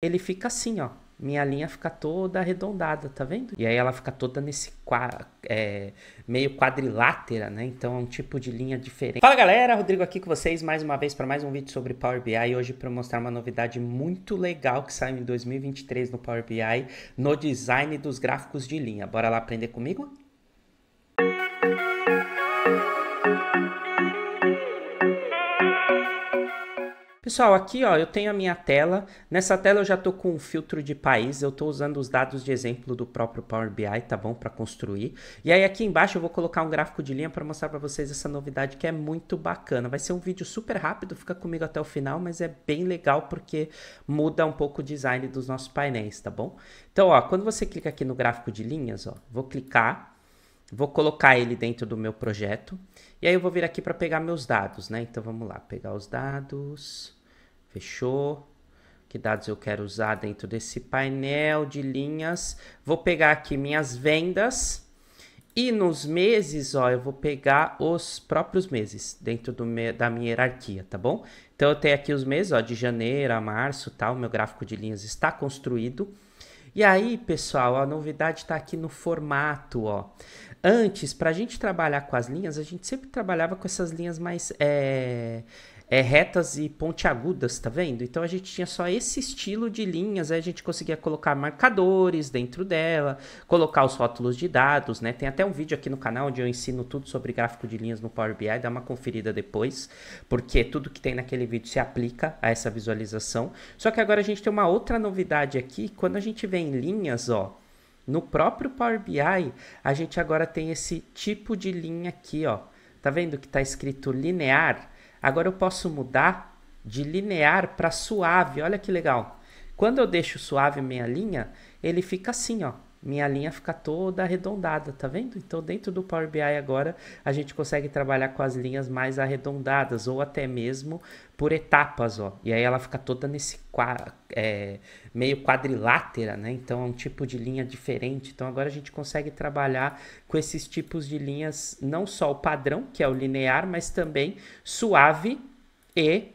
ele fica assim, ó. Minha linha fica toda arredondada, tá vendo? E aí ela fica toda nesse é, meio quadrilátera, né? Então é um tipo de linha diferente. Fala galera, Rodrigo aqui com vocês mais uma vez para mais um vídeo sobre Power BI hoje para mostrar uma novidade muito legal que saiu em 2023 no Power BI no design dos gráficos de linha. Bora lá aprender comigo? Pessoal, aqui ó, eu tenho a minha tela. Nessa tela eu já estou com um filtro de país. Eu estou usando os dados de exemplo do próprio Power BI, tá bom? Para construir. E aí aqui embaixo eu vou colocar um gráfico de linha para mostrar para vocês essa novidade que é muito bacana. Vai ser um vídeo super rápido, fica comigo até o final, mas é bem legal porque muda um pouco o design dos nossos painéis, tá bom? Então, ó, quando você clica aqui no gráfico de linhas, ó, vou clicar vou colocar ele dentro do meu projeto e aí eu vou vir aqui para pegar meus dados, né? Então vamos lá, pegar os dados. Fechou? Que dados eu quero usar dentro desse painel de linhas? Vou pegar aqui minhas vendas. E nos meses, ó, eu vou pegar os próprios meses dentro do me da minha hierarquia, tá bom? Então eu tenho aqui os meses, ó, de janeiro a março, tal. Tá? meu gráfico de linhas está construído. E aí, pessoal, a novidade está aqui no formato, ó. Antes, para a gente trabalhar com as linhas, a gente sempre trabalhava com essas linhas mais é, é, retas e pontiagudas, tá vendo? Então a gente tinha só esse estilo de linhas, aí a gente conseguia colocar marcadores dentro dela, colocar os rótulos de dados, né? Tem até um vídeo aqui no canal onde eu ensino tudo sobre gráfico de linhas no Power BI, dá uma conferida depois, porque tudo que tem naquele vídeo se aplica a essa visualização. Só que agora a gente tem uma outra novidade aqui, quando a gente vem em linhas, ó, no próprio Power BI, a gente agora tem esse tipo de linha aqui, ó. Tá vendo que tá escrito linear? Agora eu posso mudar de linear para suave. Olha que legal. Quando eu deixo suave minha linha, ele fica assim, ó minha linha fica toda arredondada, tá vendo? Então, dentro do Power BI agora, a gente consegue trabalhar com as linhas mais arredondadas ou até mesmo por etapas, ó. E aí ela fica toda nesse é, meio quadrilátera, né? Então, é um tipo de linha diferente. Então, agora a gente consegue trabalhar com esses tipos de linhas, não só o padrão, que é o linear, mas também suave e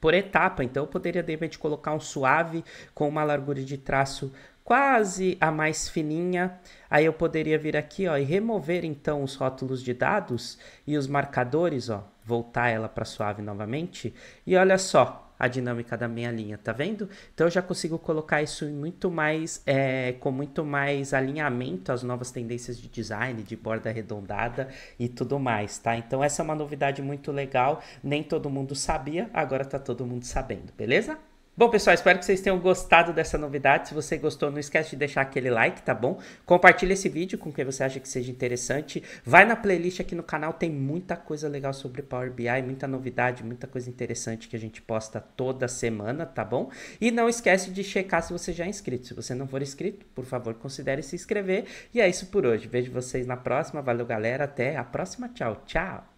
por etapa. Então, eu poderia de repente colocar um suave com uma largura de traço quase a mais fininha. Aí eu poderia vir aqui ó, e remover então os rótulos de dados e os marcadores, ó, voltar ela para suave novamente. E olha só a dinâmica da minha linha, tá vendo? Então eu já consigo colocar isso muito mais, é, com muito mais alinhamento às novas tendências de design, de borda arredondada e tudo mais, tá? Então essa é uma novidade muito legal, nem todo mundo sabia, agora tá todo mundo sabendo, beleza? Bom, pessoal, espero que vocês tenham gostado dessa novidade. Se você gostou, não esquece de deixar aquele like, tá bom? Compartilha esse vídeo com quem você acha que seja interessante. Vai na playlist aqui no canal, tem muita coisa legal sobre Power BI, muita novidade, muita coisa interessante que a gente posta toda semana, tá bom? E não esquece de checar se você já é inscrito. Se você não for inscrito, por favor, considere se inscrever. E é isso por hoje. Vejo vocês na próxima. Valeu, galera. Até a próxima. Tchau, tchau.